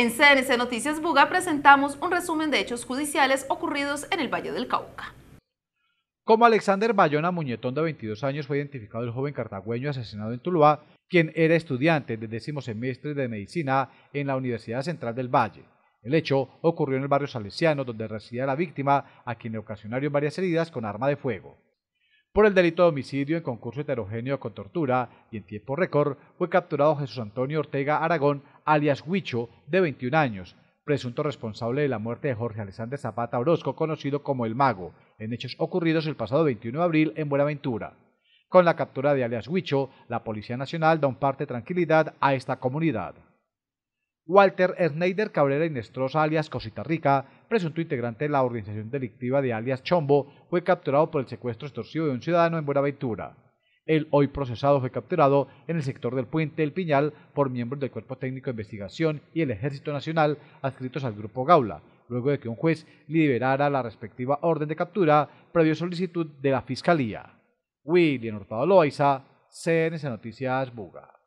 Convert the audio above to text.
En CNC Noticias Buga presentamos un resumen de hechos judiciales ocurridos en el Valle del Cauca. Como Alexander Bayona Muñetón, de 22 años, fue identificado el joven cartagüeño asesinado en Tuluá, quien era estudiante del décimo semestre de medicina en la Universidad Central del Valle. El hecho ocurrió en el barrio Salesiano, donde residía la víctima, a quien le ocasionaron varias heridas con arma de fuego. Por el delito de homicidio en concurso heterogéneo con tortura y en tiempo récord, fue capturado Jesús Antonio Ortega Aragón, alias Huicho, de 21 años, presunto responsable de la muerte de Jorge Alexander Zapata Orozco, conocido como El Mago, en hechos ocurridos el pasado 21 de abril en Buenaventura. Con la captura de alias Huicho, la Policía Nacional da un parte de tranquilidad a esta comunidad. Walter Erneider Cabrera Inestrosa, alias Cosita Rica, presunto integrante de la organización delictiva de alias Chombo, fue capturado por el secuestro extorsivo de un ciudadano en Buenaventura. El hoy procesado fue capturado en el sector del puente El Piñal por miembros del Cuerpo Técnico de Investigación y el Ejército Nacional adscritos al Grupo Gaula, luego de que un juez liberara la respectiva orden de captura previo solicitud de la Fiscalía. William Hurtado Loaiza, CNC Noticias Buga.